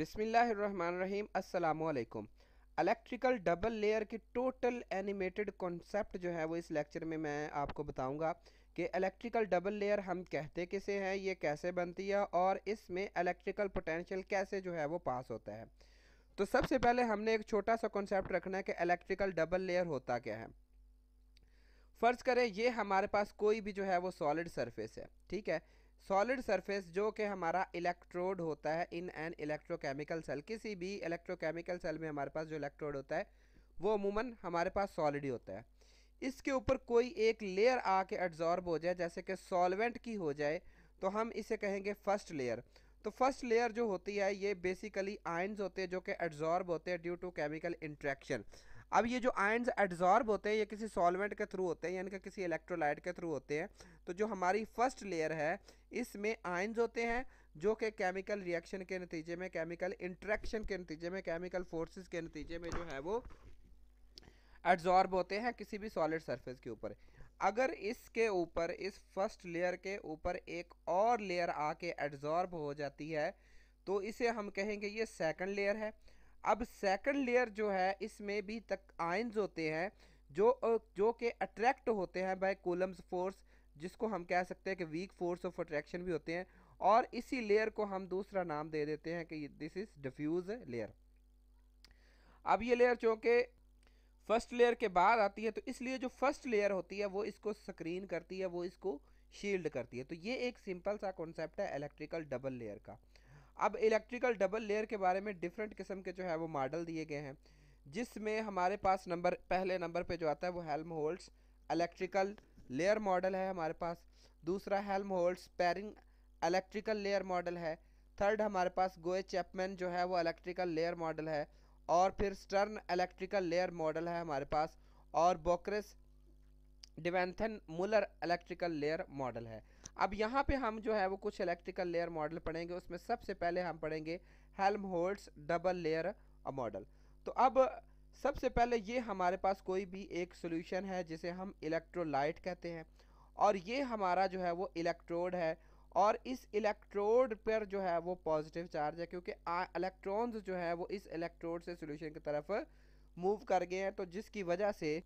बिसमीम् अल्लाम electrical double layer की total animated concept जो है वो इस लेक्चर में मैं आपको बताऊंगा कि इलेक्ट्रिकल डबल लेयर हम कहते किसे हैं ये कैसे बनती है और इसमें इलेक्ट्रिकल पोटेंशियल कैसे जो है वो पास होता है तो सबसे पहले हमने एक छोटा सा कॉन्सेप्ट रखना है कि इलेक्ट्रिकल डबल लेयर होता क्या है फ़र्ज़ करें ये हमारे पास कोई भी जो है वो सॉलिड सरफेस है ठीक है सॉलिड सरफेस जो कि हमारा इलेक्ट्रोड होता है इन एन इलेक्ट्रोकेमिकल सेल किसी भी इलेक्ट्रोकेमिकल सेल में हमारे पास जो इलेक्ट्रोड होता है वो अमूमन हमारे पास सॉलिड ही होता है इसके ऊपर कोई एक लेयर आके एड्जॉर्ब हो जाए जैसे कि सॉल्वेंट की हो जाए तो हम इसे कहेंगे फर्स्ट लेयर तो फर्स्ट लेयर जो होती है ये बेसिकली आयंस होते हैं जो कि एड्जॉर्ब होते हैं ड्यू टू केमिकल इंट्रैक्शन अब ये जो आयन्स एड्जॉर्ब होते हैं ये किसी सॉल्वेंट के थ्रू होते हैं यानी कि किसी इलेक्ट्रोलाइट के थ्रू होते हैं तो जो हमारी फर्स्ट लेयर है इसमें आयन्स होते हैं जो कि केमिकल रिएक्शन के नतीजे में केमिकल इंट्रैक्शन के नतीजे में केमिकल फोर्सेस के नतीजे में जो है वो एड्जॉर्ब होते हैं किसी भी सॉलिड सर्फेस के ऊपर अगर इसके ऊपर इस फर्स्ट लेयर के ऊपर एक और लेयर आके एड्जॉर्ब हो जाती है तो इसे हम कहेंगे ये सेकंड लेयर है अब सेकंड लेयर जो है इसमें भी तक आयंस होते हैं जो जो के अट्रैक्ट होते हैं बाय कोलम्स फोर्स जिसको हम कह सकते हैं कि वीक फोर्स ऑफ अट्रैक्शन भी होते हैं और इसी लेयर को हम दूसरा नाम दे देते हैं कि दिस इज़ डिफ्यूज़ लेयर अब ये लेयर चूँकि फर्स्ट लेयर के बाद आती है तो इसलिए जो फर्स्ट लेयर होती है वो इसको स्क्रीन करती है वो इसको शील्ड करती है तो ये एक सिंपल सा कॉन्सेप्ट है इलेक्ट्रिकल डबल लेयर का अब इलेक्ट्रिकल डबल लेयर के बारे में डिफरेंट किस्म के जो है वो मॉडल दिए गए हैं जिसमें हमारे पास नंबर पहले नंबर पे जो आता है वो Helmholtz electrical layer model है हमारे पास दूसरा Helmholtz Perrin electrical layer model है थर्ड हमारे पास गोए चैपमैन जो है वो इलेक्ट्रिकल लेयर मॉडल है और फिर स्टर्न इलेक्ट्रिकल लेयर मॉडल है हमारे पास और Bockris Devanathan Muller electrical layer model है अब यहाँ पे हम जो है वो कुछ इलेक्ट्रिकल लेयर मॉडल पढ़ेंगे उसमें सबसे पहले हम पढ़ेंगे Helmholtz double layer model तो अब सबसे पहले ये हमारे पास कोई भी एक सोल्यूशन है जिसे हम इलेक्ट्रोलाइट कहते हैं और ये हमारा जो है वो इलेक्ट्रोड है और इस इलेक्ट्रोड पर जो है वो पॉजिटिव चार्ज है क्योंकि इलेक्ट्रॉन्स जो है वो इस इलेक्ट्रोड से सोल्यूशन की तरफ मूव कर गए हैं तो जिसकी वजह से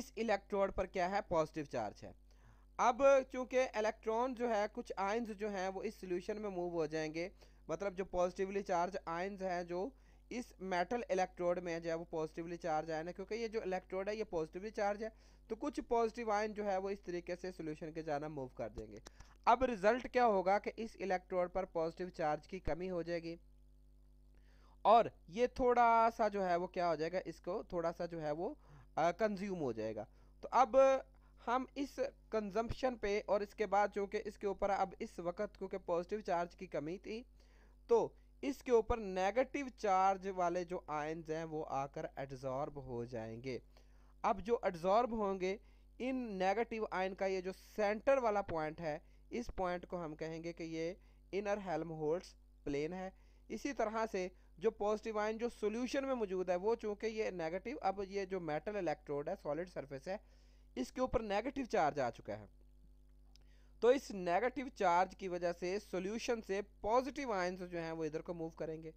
इस इलेक्ट्रोड पर क्या है पॉजिटिव चार्ज है अब चूँकि इलेक्ट्रॉन जो है कुछ आइंस जो हैं वो इस सोल्यूशन में मूव हो जाएंगे मतलब जो पॉजिटिवली चार्ज आइंस हैं जो इस मेटल इलेक्ट्रोड में जो है वो पॉजिटिवली चार्ज आयन है क्योंकि ये जो इलेक्ट्रोड है ये पॉजिटिवली चार्ज है तो कुछ पॉजिटिव आयन जो है वो इस तरीके से सोल्यूशन के जाना मूव कर देंगे अब रिजल्ट क्या होगा कि इस इलेक्ट्रोड पर पॉजिटिव चार्ज की कमी हो जाएगी और ये थोड़ा सा जो है वो क्या हो जाएगा इसको थोड़ा सा जो है वो कंज्यूम हो जाएगा तो अब हम इस कंजम्पशन पे और इसके बाद चूँकि इसके ऊपर अब इस वक्त क्योंकि पॉजिटिव चार्ज की कमी थी तो इसके ऊपर नेगेटिव चार्ज वाले जो आयन्स हैं वो आकर एड्जॉर्ब हो जाएंगे अब जो एड्जॉर्ब होंगे इन नेगेटिव आयन का ये जो सेंटर वाला पॉइंट है इस पॉइंट को हम कहेंगे कि ये इनर हेलम होल्ड्स प्लेन है इसी तरह से जो पॉजिटिव आयन जो सोल्यूशन में मौजूद है वो चूँकि ये नेगेटिव अब ये जो मेटल इलेक्ट्रोड है सॉलिड सरफेस है इसके ऊपर नेगेटिव चार्ज आ चुका है तो इस नेगेटिव चार्ज की वजह से सॉल्यूशन से पॉजिटिव आयंस जो हैं वो इधर को मूव करेंगे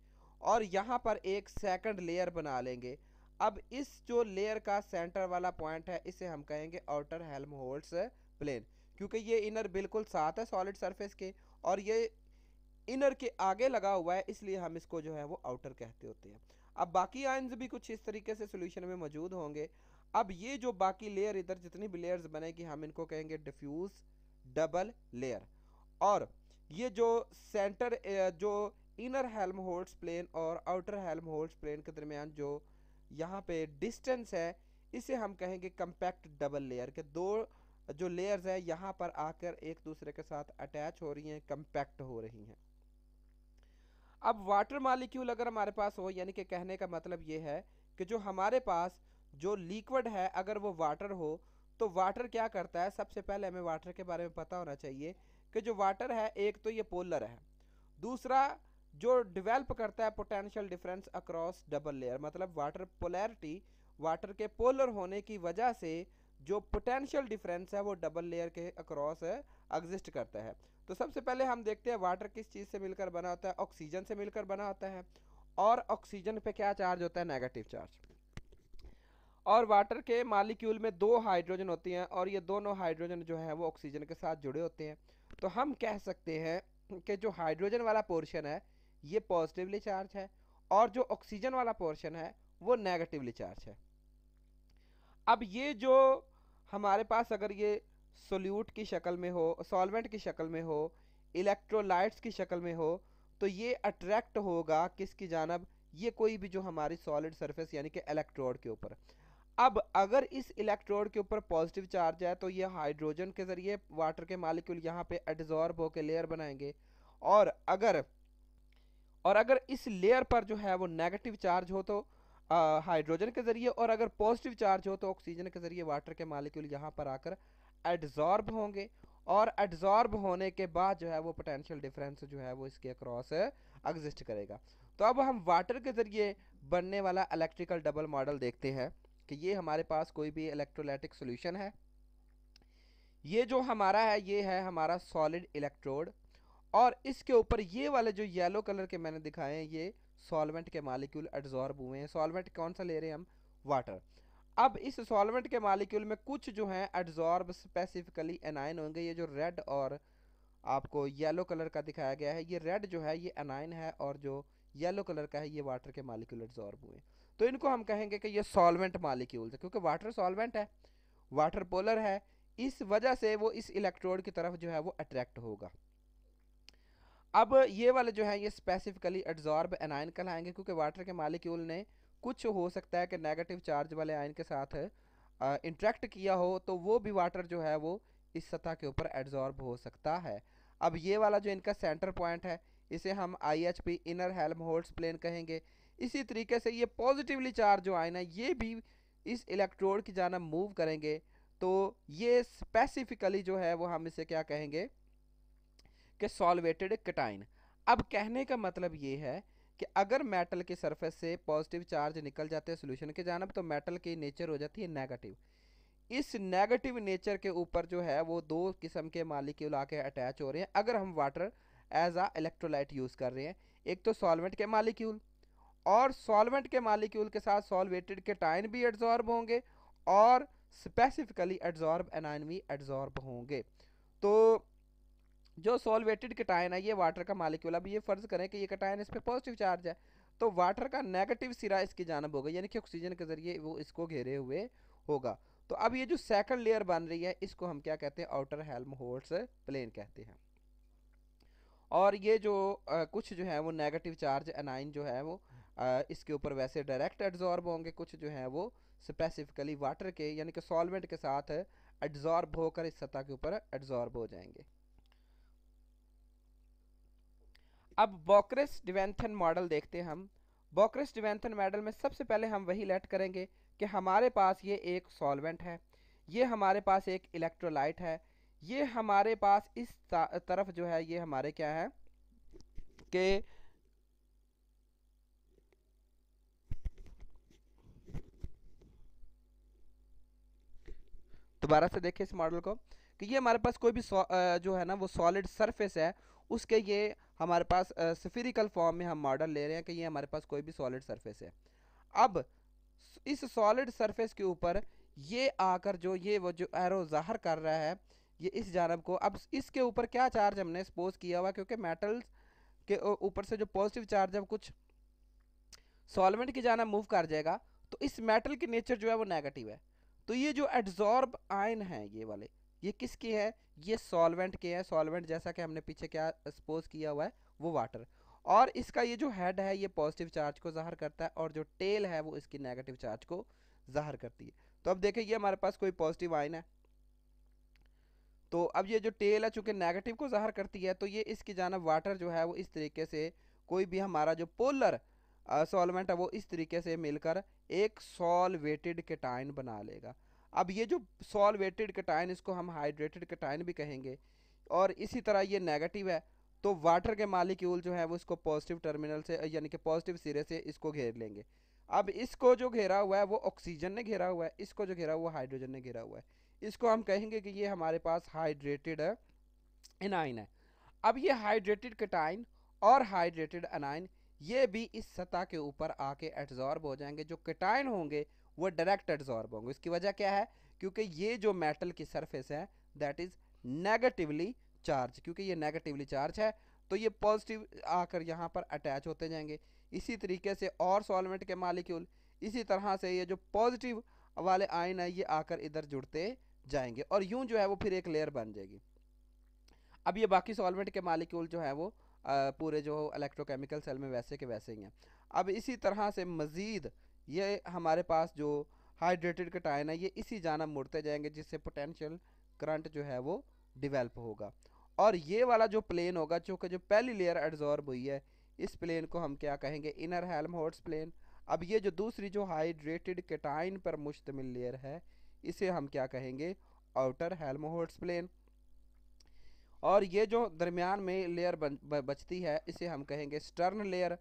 और यहाँ पर एक सेकंड लेयर बना लेंगे अब इस जो लेयर का सेंटर वाला पॉइंट है इसे हम कहेंगे आउटर हेल्म प्लेन क्योंकि ये इनर बिल्कुल साथ है सॉलिड सरफेस के और ये इनर के आगे लगा हुआ है इसलिए हम इसको जो है वो आउटर कहते होते हैं अब बाकी आयंस भी कुछ इस तरीके से सोल्यूशन में मौजूद होंगे अब ये जो बाकी लेयर इधर जितनी भी लेयर्स बनेगी हम इनको कहेंगे डिफ्यूज डबल लेयर और ये जो सेंटर जो इनर हेल्म होल्ड्स प्लेन और आउटर हेल्म होल्ड्स प्लेन के दरमियान जो यहाँ पे डिस्टेंस है इसे हम कहेंगे कंपैक्ट डबल लेयर के दो जो लेयर्स हैं यहाँ पर आकर एक दूसरे के साथ अटैच हो रही हैं कंपैक्ट हो रही हैं अब वाटर मालिक्यूल अगर हमारे पास हो यानी कि कहने का मतलब ये है कि जो हमारे पास जो लिक्विड है अगर वो वाटर हो तो वाटर क्या करता है सबसे पहले हमें वाटर के बारे में पता होना चाहिए कि जो वाटर है एक तो ये पोलर है दूसरा जो डिवेल्प करता है potential difference across double layer मतलब वाटर पोलैरिटी वाटर के पोलर होने की वजह से जो पोटेंशियल डिफरेंस है वो डबल लेयर के अक्रॉस एग्जिस्ट करता है तो सबसे पहले हम देखते हैं वाटर किस चीज़ से मिलकर बना होता है ऑक्सीजन से मिलकर बना होता है और ऑक्सीजन पे क्या चार्ज होता है नेगेटिव चार्ज और वाटर के मालिक्यूल में दो हाइड्रोजन होती हैं और ये दोनों हाइड्रोजन जो हैं वो ऑक्सीजन के साथ जुड़े होते हैं तो हम कह सकते हैं कि जो हाइड्रोजन वाला पोर्शन है ये पॉजिटिवली चार्ज है और जो ऑक्सीजन वाला पोर्शन है वो नेगेटिवली चार्ज है अब ये जो हमारे पास अगर ये सोल्यूट की शक्ल में हो सॉल्वेंट की शक्ल में हो इलेक्ट्रोलाइट्स की शक्ल में हो तो ये अट्रैक्ट होगा किसकी जानब ये कोई भी जो हमारी सॉलिड सरफेस यानी कि इलेक्ट्रोड के ऊपर अब अगर इस इलेक्ट्रोड के ऊपर पॉजिटिव चार्ज है तो ये हाइड्रोजन के ज़रिए वाटर के मालिक्यूल यहाँ पे एडजॉर्ब होकर लेयर बनाएंगे और अगर और अगर इस लेयर पर जो है वो नेगेटिव चार्ज हो तो हाइड्रोजन के ज़रिए और अगर पॉजिटिव चार्ज हो तो ऑक्सीजन के ज़रिए वाटर के मालिक्यूल यहाँ पर आकर एडजॉर्ब होंगे और एडजॉर्ब होने के बाद जो है वो पोटेंशियल डिफरेंस जो है वो इसके अक्रॉस एग्जिस्ट करेगा तो अब हम वाटर के ज़रिए बनने वाला इलेक्ट्रिकल डबल मॉडल देखते हैं कि ये हमारे पास कोई भी इलेक्ट्रोलाइटिक सोल्यूशन है ये जो हमारा है ये है हमारा सॉलिड इलेक्ट्रोड और इसके ऊपर ये वाले जो येलो कलर के मैंने दिखाए हैं ये सॉल्वेंट के मालिक्यूल एड्जॉर्ब हुए हैं सॉल्वेंट कौन सा ले रहे हैं हम वाटर अब इस सॉल्वेंट के मालिक्यूल में कुछ जो हैं एड्जॉर्ब स्पेसिफिकली एनाइन होंगे ये जो रेड और आपको येलो कलर का दिखाया गया है ये रेड जो है ये एनाइन है और जो येलो कलर का है ये वाटर के मालिक्यूल एड्जॉर्ब हुए हैं तो इनको हम कहेंगे कि ये सॉल्वेंट मालिक्यूल्स है क्योंकि वाटर सॉल्वेंट है वाटर पोलर है इस वजह से वो इस इलेक्ट्रोड की तरफ जो है वो अट्रैक्ट होगा अब ये वाले जो है ये स्पेसिफिकली एड्जॉर्ब एनाइन कहलाएंगे क्योंकि वाटर के मालिक्यूल ने कुछ हो सकता है कि नेगेटिव चार्ज वाले आयन के साथ इंट्रैक्ट किया हो तो वो भी वाटर जो है वो इस सतह के ऊपर एड्जॉर्ब हो सकता है अब ये वाला जो इनका सेंटर पॉइंट है इसे हम I H P inner Helmholtz plane कहेंगे इसी तरीके से ये पॉजिटिवली चार्ज जो आए ना ये भी इस इलेक्ट्रोड की जाना मूव करेंगे तो ये स्पेसिफिकली जो है वो हम इसे क्या कहेंगे कि सॉल्वेटेड कटाइन अब कहने का मतलब ये है कि अगर मेटल के सरफेस से पॉजिटिव चार्ज निकल जाते हैं सोल्यूशन के जानब तो मेटल की नेचर हो जाती है नेगेटिव इस नेगेटिव नेचर के ऊपर जो है वो दो किस्म के मालिक्यूल आके अटैच हो रहे हैं अगर हम water as a electrolyte use कर रहे हैं एक तो सॉल्वेंट के मालिक्यूल और सॉल्वेंट के मालिक्यूल के साथ सॉल्वेटेड के टाइन भी एड्जॉर्ब होंगे और स्पेसिफिकली एड्जॉर्ब एनाइन भी एड्जॉर्ब होंगे तो जो सॉल्वेटेड कटायन है ये वाटर का मालिक्यूल अब ये फ़र्ज़ करें कि ये कटाइन इस पर पॉजिटिव चार्ज है तो वाटर का नेगेटिव सिरा इसकी जानब होगा यानी कि ऑक्सीजन के ज़रिए वो इसको घेरे हुए होगा तो अब ये जो सेकंड लेयर बन रही है इसको हम क्या कहते हैं आउटर हेल्म होल्ड्स प्लेन कहते हैं और ये जो आ, कुछ जो है वो नेगेटिव चार्ज एनाइन जो है वो इसके ऊपर वैसे डायरेक्ट एड्जॉर्ब होंगे कुछ जो हैं वो स्पेसिफिकली वाटर के यानी कि सॉल्वेंट के साथ एड्जॉर्ब होकर इस सतह के ऊपर एड्जॉर्ब हो जाएंगे अब बॉक्रेस डिवेंथन मॉडल देखते हैं हम बॉक्रेस डिवेंथन मॉडल में सबसे पहले हम वही लेट करेंगे कि हमारे पास ये एक सॉल्वेंट है ये हमारे पास एक इलेक्ट्रोलाइट है ये हमारे पास इस तरफ जो है ये हमारे क्या है कि दोबारा से देखें इस मॉडल को कि ये हमारे पास कोई भी जो है ना वो सॉलिड सरफेस है उसके ये हमारे पास सफेरिकल फॉर्म में हम मॉडल ले रहे हैं कि ये हमारे पास कोई भी सॉलिड सरफेस है अब इस सॉलिड सरफेस के ऊपर ये आकर जो ये वो जो एरो ज़ाहर कर रहा है ये इस जानब को अब इसके ऊपर क्या चार्ज हमने सपोज किया हुआ क्योंकि मेटल्स के ऊपर से जो पॉजिटिव चार्ज है कुछ सॉल्वेंट की जानब मूव कर जाएगा तो इस मेटल की नेचर जो है वो नेगेटिव है तो ये जो एड्जॉर्ब आयन है ये वाले ये किसके हैं ये सॉल्वेंट के हैं सॉल्वेंट जैसा कि हमने पीछे क्या सपोज किया हुआ है वो वाटर और इसका ये जो हेड है ये पॉजिटिव चार्ज को ज़ाहर करता है और जो टेल है वो इसकी नेगेटिव चार्ज को ज़ाहर करती है तो अब देखें ये हमारे पास कोई पॉजिटिव आयन है तो अब ये जो टेल है चूंकि नेगेटिव को ज़ाहर करती है तो ये इसकी जानब वाटर जो है वो इस तरीके से कोई भी हमारा जो पोलर सॉलमेंट है वो इस तरीके से मिलकर एक सॉलवेटेड कैटाइन बना लेगा अब ये जो सॉलवेटेड कैटाइन इसको हम हाइड्रेटेड कैटाइन भी कहेंगे और इसी तरह ये नेगेटिव है तो वाटर के मालिक्यूल जो है वो इसको पॉजिटिव टर्मिनल से यानी कि पॉजिटिव सिरे से इसको घेर लेंगे अब इसको जो घेरा हुआ है वो ऑक्सीजन ने घेरा हुआ है इसको जो घेरा हुआ हाइड्रोजन ने घेरा हुआ है इसको हम कहेंगे कि ये हमारे पास हाइड्रेटेड एनाइन है अब ये हाइड्रेटेड कटाइन और हाइड्रेटेड एनाइन ये भी इस सतह के ऊपर आके एड्जॉर्ब हो जाएंगे जो कटाइन होंगे वो डायरेक्ट एड्जॉर्ब होंगे इसकी वजह क्या है क्योंकि ये जो मेटल की सरफेस है दैट इज़ नेगेटिवली चार्ज क्योंकि ये नेगेटिवली चार्ज है तो ये पॉजिटिव आकर यहाँ पर अटैच होते जाएंगे इसी तरीके से और सॉलमेंट के मालिक्यूल इसी तरह से ये जो पॉजिटिव वाले आयन है ये आकर इधर जुड़ते जाएंगे और यूं जो है वो फिर एक लेयर बन जाएगी अब ये बाकी सॉलमेंट के मालिक्यूल जो है वो पूरे जो इलेक्ट्रोकेमिकल सेल में वैसे के वैसे ही हैं अब इसी तरह से मज़ीद ये हमारे पास जो हाइड्रेटेड कटायन है ये इसी जाना मुड़ते जाएंगे जिससे पोटेंशियल करंट जो है वो डिवेल्प होगा और ये वाला जो प्लेन होगा चूँकि जो पहली लेयर एड्जॉर्ब हुई है इस प्लेन को हम क्या कहेंगे इनर हेलम होट्स प्लेन अब ये जो दूसरी जो हाइड्रेटेड कटाइन पर मुश्तमिल लेयर है इसे हम क्या कहेंगे आउटर हेल्म होट्स प्लेन और ये जो दरमियान में लेयर बचती है इसे हम कहेंगे स्टर्न लेयर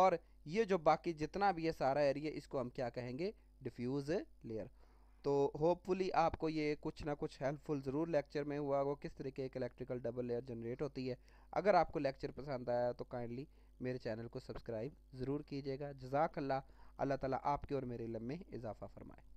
और ये जो बाकी जितना भी है सारा एरिया इसको हम क्या कहेंगे डिफ्यूज़ लेयर तो होपफुली आपको ये कुछ ना कुछ हेल्पफुल ज़रूर लेक्चर में हुआ होगा किस तरीके एक इलेक्ट्रिकल डबल लेयर जनरेट होती है अगर आपको लेक्चर पसंद आया तो काइंडली मेरे चैनल को सब्सक्राइब ज़रूर कीजिएगा जजाक अल्लाह अल्लाह ताला आपके और मेरे इलम में इजाफ़ा फरमाए